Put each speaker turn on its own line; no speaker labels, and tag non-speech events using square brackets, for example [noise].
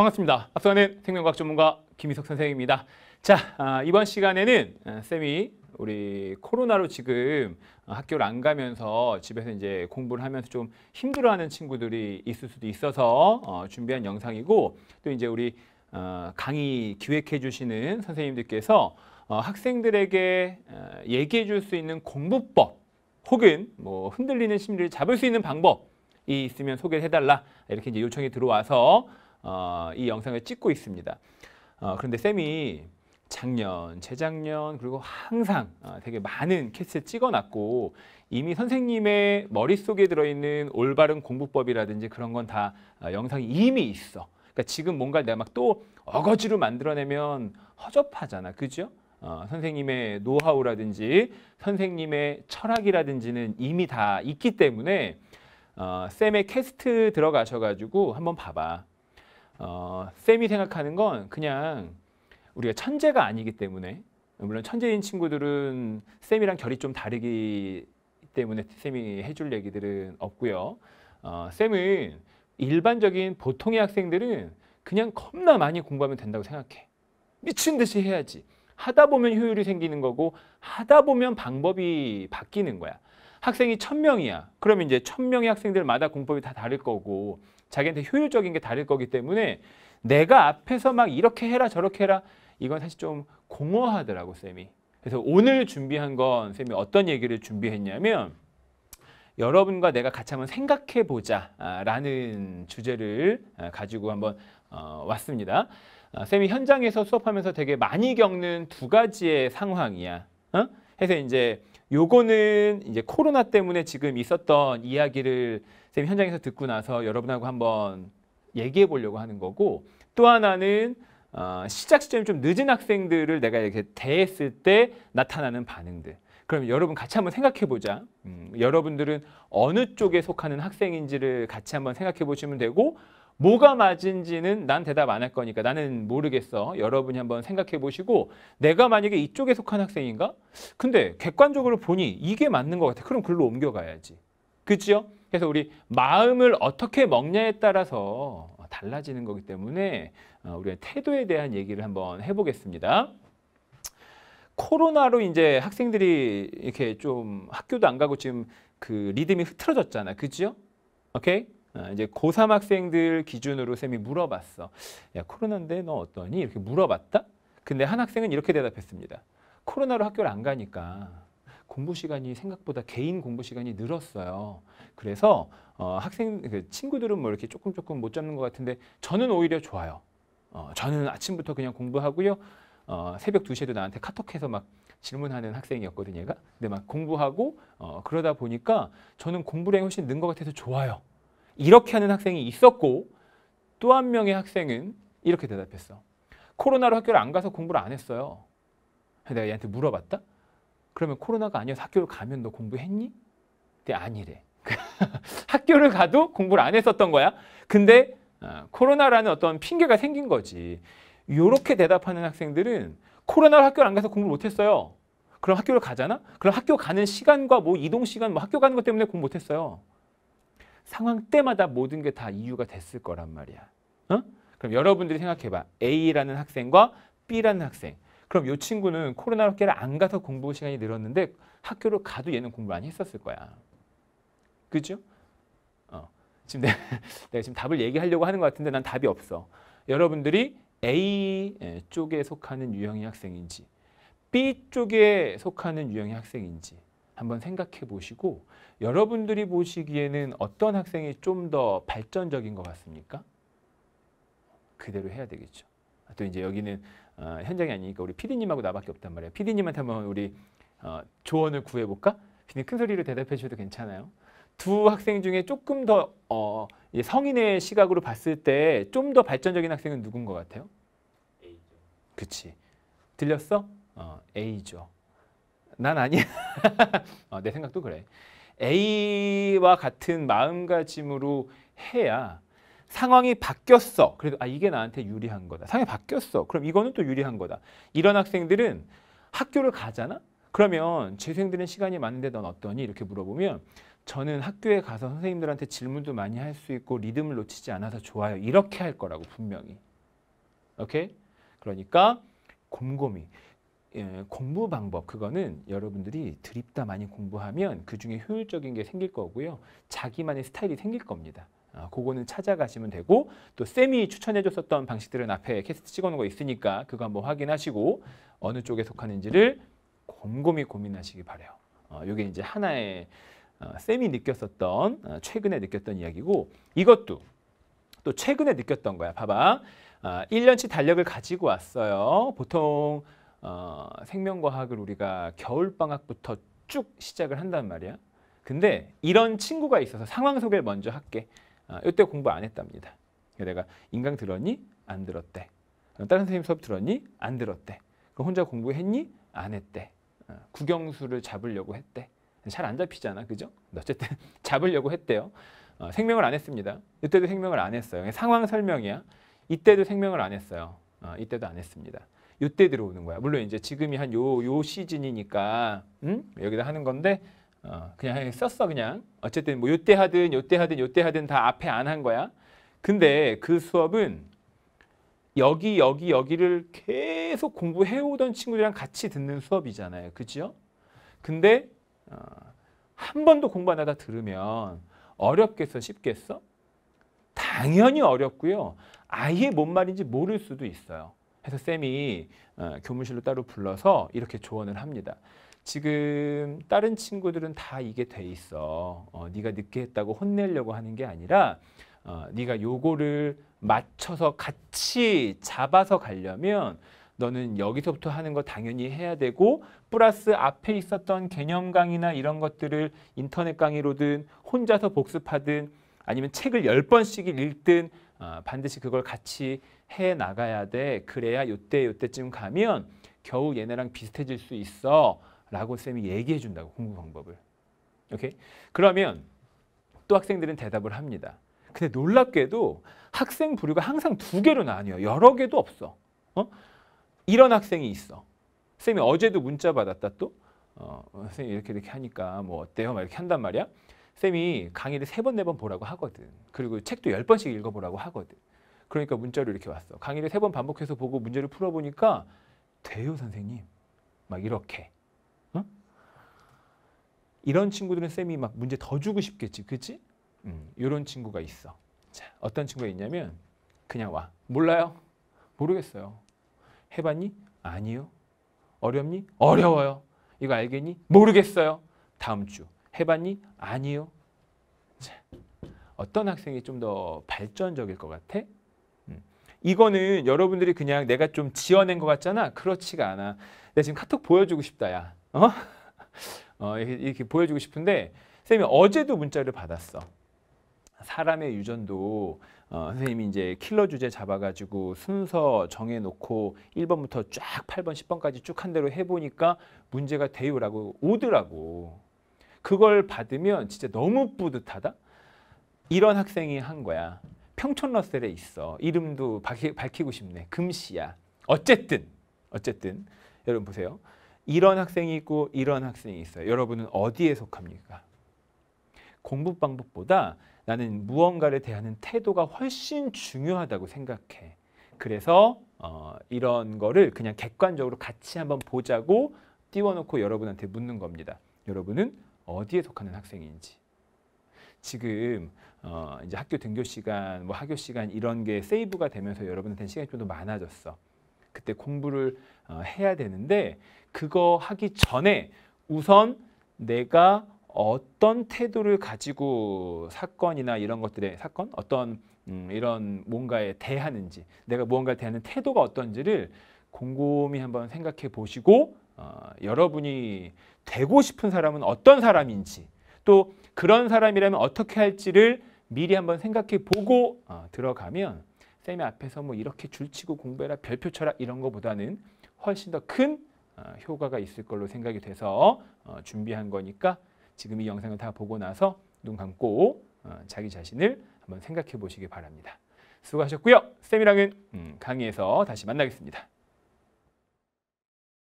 반갑습니다. 앞서는 생명과학 전문가 김희석 선생입니다. 자, 아, 이번 시간에는 아, 쌤이 우리 코로나로 지금 학교를 안 가면서 집에서 이제 공부를 하면서 좀 힘들어하는 친구들이 있을 수도 있어서 어, 준비한 영상이고 또 이제 우리 어, 강의 기획해 주시는 선생님들께서 어, 학생들에게 얘기해 줄 수 있는 공부법 혹은 뭐 흔들리는 심리를 잡을 수 있는 방법이 있으면 소개해 달라 이렇게 이제 요청이 들어와서 어, 이 영상을 찍고 있습니다. 어, 그런데 쌤이 작년, 재작년 그리고 항상 어, 되게 많은 캐스를 찍어놨고 이미 선생님의 머릿속에 들어있는 올바른 공부법이라든지 그런 건다 어, 영상이 이미 있어. 그러니까 지금 뭔가 내가 막 또 어거지로 만들어내면 허접하잖아. 그죠? 어, 선생님의 노하우라든지 선생님의 철학이라든지는 이미 다 있기 때문에 어, 쌤의 캐스트 들어가셔가지고 한번 봐봐. 어, 쌤이 생각하는 건 그냥 우리가 천재가 아니기 때문에 물론 천재인 친구들은 쌤이랑 결이 좀 다르기 때문에 쌤이 해줄 얘기들은 없고요. 어, 쌤은 일반적인 보통의 학생들은 그냥 겁나 많이 공부하면 된다고 생각해. 미친 듯이 해야지. 하다 보면 효율이 생기는 거고 하다 보면 방법이 바뀌는 거야. 학생이 천명이야 그러면 이제 천명의 학생들마다 공법이 다 다를 거고 자기한테 효율적인 게 다를 거기 때문에 내가 앞에서 막 이렇게 해라 저렇게 해라 이건 사실 좀 공허하더라고 쌤이. 그래서 오늘 준비한 건 쌤이 어떤 얘기를 준비했냐면 여러분과 내가 같이 한번 생각해 보자라는 아, 주제를 아, 가지고 한번 어, 왔습니다. 아, 쌤이 현장에서 수업하면서 되게 많이 겪는 두 가지의 상황이야. 어? 해서 이제 요거는 이제 코로나 때문에 지금 있었던 이야기를 선생님 현장에서 듣고 나서 여러분하고 한번 얘기해 보려고 하는 거고 또 하나는 어, 시작 시점이 좀 늦은 학생들을 내가 이렇게 대했을 때 나타나는 반응들. 그럼 여러분 같이 한번 생각해 보자. 음, 여러분들은 어느 쪽에 속하는 학생인지를 같이 한번 생각해 보시면 되고 뭐가 맞은지는 난 대답 안 할 거니까 나는 모르겠어. 여러분이 한번 생각해 보시고 내가 만약에 이쪽에 속한 학생인가? 근데 객관적으로 보니 이게 맞는 것 같아. 그럼 글로 옮겨가야지. 그치요? 그래서 우리 마음을 어떻게 먹냐에 따라서 달라지는 거기 때문에 어, 우리의 태도에 대한 얘기를 한번 해보겠습니다. 코로나로 이제 학생들이 이렇게 좀 학교도 안 가고 지금 그 리듬이 흐트러졌잖아. 그지요? 오케이? 어, 이제 고3 학생들 기준으로 쌤이 물어봤어. 야, 코로나인데 너 어떠니? 이렇게 물어봤다? 근데 한 학생은 이렇게 대답했습니다. 코로나로 학교를 안 가니까 공부 시간이 생각보다 개인 공부 시간이 늘었어요. 그래서 어, 학생 그 친구들은 뭐 이렇게 조금 조금 못 잡는 것 같은데 저는 오히려 좋아요. 어, 저는 아침부터 그냥 공부하고요. 어, 새벽 2시에도 나한테 카톡해서 막 질문하는 학생이었거든요. 얘가. 근데 막 공부하고 어, 그러다 보니까 저는 공부량이 훨씬 는 것 같아서 좋아요. 이렇게 하는 학생이 있었고 또 한 명의 학생은 이렇게 대답했어. 코로나로 학교를 안 가서 공부를 안 했어요. 내가 얘한테 물어봤다. 그러면 코로나가 아니어서 학교를 가면 너 공부했니? 근데 아니래. [laughs] 학교를 가도 공부를 안 했었던 거야. 근데 어, 코로나라는 어떤 핑계가 생긴 거지. 이렇게 대답하는 학생들은 코로나로 학교를 안 가서 공부를 못 했어요. 그럼 학교를 가잖아? 그럼 학교 가는 시간과 뭐 이동 시간, 뭐 학교 가는 것 때문에 공부 못 했어요. 상황 때마다 모든 게 다 이유가 됐을 거란 말이야. 어? 그럼 여러분들이 생각해봐. A라는 학생과 B라는 학생. 그럼 이 친구는 코로나 학교를 안 가서 공부 시간이 늘었는데 학교를 가도 얘는 공부 많이 했었을 거야. 그죠? 어. 지금 내가, [laughs] 내가 지금 답을 얘기하려고 하는 것 같은데 난 답이 없어. 여러분들이 A 예, 쪽에 속하는 유형의 학생인지 B 쪽에 속하는 유형의 학생인지 한번 생각해 보시고 여러분들이 보시기에는 어떤 학생이 좀 더 발전적인 것 같습니까? 그대로 해야 되겠죠. 또 이제 여기는 어, 현장이 아니니까 우리 피디님하고 나밖에 없단 말이에요. 피디님한테 한번 우리 어, 조언을 구해볼까? 피디님 큰 소리로 대답해 주셔도 괜찮아요. 두 학생 중에 조금 더 어, 성인의 시각으로 봤을 때 좀 더 발전적인 학생은 누군 것 같아요? A죠. 그치. 들렸어? 어, A죠. 난 아니야. [laughs] 어, 내 생각도 그래. A와 같은 마음가짐으로 해야 상황이 바뀌었어. 그래도 아 이게 나한테 유리한 거다. 상황이 바뀌었어. 그럼 이거는 또 유리한 거다. 이런 학생들은 학교를 가잖아? 그러면 재생들은 시간이 많은데 넌 어떠니? 이렇게 물어보면 저는 학교에 가서 선생님들한테 질문도 많이 할 수 있고 리듬을 놓치지 않아서 좋아요. 이렇게 할 거라고 분명히. 오케이? 그러니까 곰곰이 예, 공부 방법 그거는 여러분들이 드립다 많이 공부하면 그중에 효율적인 게 생길 거고요. 자기만의 스타일이 생길 겁니다. 아, 그거는 찾아가시면 되고 또 쌤이 추천해줬었던 방식들은 앞에 캐스트 찍어놓은 거 있으니까 그거 한번 확인하시고 어느 쪽에 속하는지를 곰곰이 고민하시기 바래요. 어, 이게 이제 하나의 어, 쌤이 느꼈었던 어, 최근에 느꼈던 이야기고 이것도 또 최근에 느꼈던 거야. 봐봐. 아, 1년치 달력을 가지고 왔어요. 보통 어, 생명과학을 우리가 겨울방학부터 쭉 시작을 한단 말이야. 근데 이런 친구가 있어서 상황 소개를 먼저 할게. 어, 이때 공부 안 했답니다. 내가 인강 들었니? 안 들었대. 어, 다른 선생님 수업 들었니? 안 들었대. 그럼 혼자 공부했니? 안 했대. 어, 국영수를 잡으려고 했대. 잘 안 잡히잖아, 그죠? 어쨌든 [laughs] 잡으려고 했대요. 어, 생명을 안 했습니다. 이때도 생명을 안 했어요. 상황 설명이야. 이때도 생명을 안 했어요. 어, 이때도 안 했습니다. 요때 들어오는 거야. 물론 이제 지금이 한 요 요 시즌이니까 응? 음? 여기다 하는 건데 어, 그냥 썼어 그냥. 어쨌든 뭐 요때 하든 요때 하든 요때 하든 다 앞에 안 한 거야. 근데 그 수업은 여기 여기 여기를 계속 공부해 오던 친구들이랑 같이 듣는 수업이잖아요. 그죠? 근데 어, 한 번도 공부 안 하다 들으면 어렵겠어 쉽겠어? 당연히 어렵고요. 아예 뭔 말인지 모를 수도 있어요. 해서 쌤이 어, 교무실로 따로 불러서 이렇게 조언을 합니다. 지금 다른 친구들은 다 이게 돼 있어. 어, 네가 늦게 했다고 혼내려고 하는 게 아니라 어, 네가 요거를 맞춰서 같이 잡아서 가려면 너는 여기서부터 하는 거 당연히 해야 되고 플러스 앞에 있었던 개념 강의나 이런 것들을 인터넷 강의로든 혼자서 복습하든 아니면 책을 열번씩 읽든 어, 반드시 그걸 같이 해 나가야 돼. 그래야 요때 요때쯤 가면 겨우 얘네랑 비슷해질 수 있어. 라고 쌤이 얘기해 준다고 공부 방법을. 오케이? 그러면 또 학생들은 대답을 합니다. 근데 놀랍게도 학생 부류가 항상 두 개로 나뉘어. 여러 개도 없어. 어? 이런 학생이 있어. 선생님이 어제도 문자 받았다 또. 어, 선생님 이렇게 이렇게 하니까 뭐 어때요? 막 이렇게 한단 말이야. 선생님이 강의를 세 번, 네 번 보라고 하거든. 그리고 책도 열번씩 읽어보라고 하거든. 그러니까 문자로 이렇게 왔어. 강의를 세 번 반복해서 보고 문제를 풀어보니까 돼요 선생님. 막 이렇게. 응? 이런 친구들은 쌤이 막 문제 더 주고 싶겠지. 그치? 음, 이런 친구가 있어. 자, 어떤 친구가 있냐면 그냥 와. 몰라요? 모르겠어요. 해봤니? 아니요. 어렵니? 어려워요. 이거 알겠니? 모르겠어요. 다음 주. 해봤니? 아니요. 자, 어떤 학생이 좀 더 발전적일 것 같아? 이거는 여러분들이 그냥 내가 좀 지어낸 것 같잖아. 그렇지가 않아. 내가 지금 카톡 보여주고 싶다, 야. 어? [laughs] 어 이렇게, 이렇게 보여주고 싶은데 선생님이 어제도 문자를 받았어. 사람의 유전도 어, 선생님이 이제 킬러 주제 잡아가지고 순서 정해놓고 1번부터 쫙 8번, 10번까지 쭉 한 대로 해보니까 문제가 돼요라고 오더라고. 그걸 받으면 진짜 너무 뿌듯하다? 이런 학생이 한 거야. 평촌 러셀에 있어. 이름도 밝히, 고 싶네. 금씨야. 어쨌든 어쨌든 여러분 보세요. 이런 학생이 있고 이런 학생이 있어요. 여러분은 어디에 속합니까? 공부 방법보다 나는 무언가를 대하는 태도가 훨씬 중요하다고 생각해. 그래서 어, 이런 거를 그냥 객관적으로 같이 한번 보자고 띄워놓고 여러분한테 묻는 겁니다. 여러분은 어디에 속하는 학생인지. 지금 어 이제 학교 등교 시간, 뭐 학교 시간 이런 게 세이브가 되면서 여러분한테 시간이 좀 더 많아졌어. 그때 공부를 어 해야 되는데 그거 하기 전에 우선 내가 어떤 태도를 가지고 사건이나 이런 것들의 사건 어떤 음, 이런 뭔가에 대하는지 내가 무언가에 대하는 태도가 어떤지를 곰곰이 한번 생각해 보시고 어, 여러분이 되고 싶은 사람은 어떤 사람인지 또 그런 사람이라면 어떻게 할지를 미리 한번 생각해 보고 어, 들어가면 쌤이 앞에서 뭐 이렇게 줄치고 공부해라 별표 쳐라 이런 것보다는 훨씬 더큰 어, 효과가 있을 걸로 생각이 돼서 어, 준비한 거니까 지금 이 영상을 다 보고 나서 눈 감고 어, 자기 자신을 한번 생각해 보시기 바랍니다. 수고하셨고요. 쌤이랑은 음, 강의에서 다시 만나겠습니다.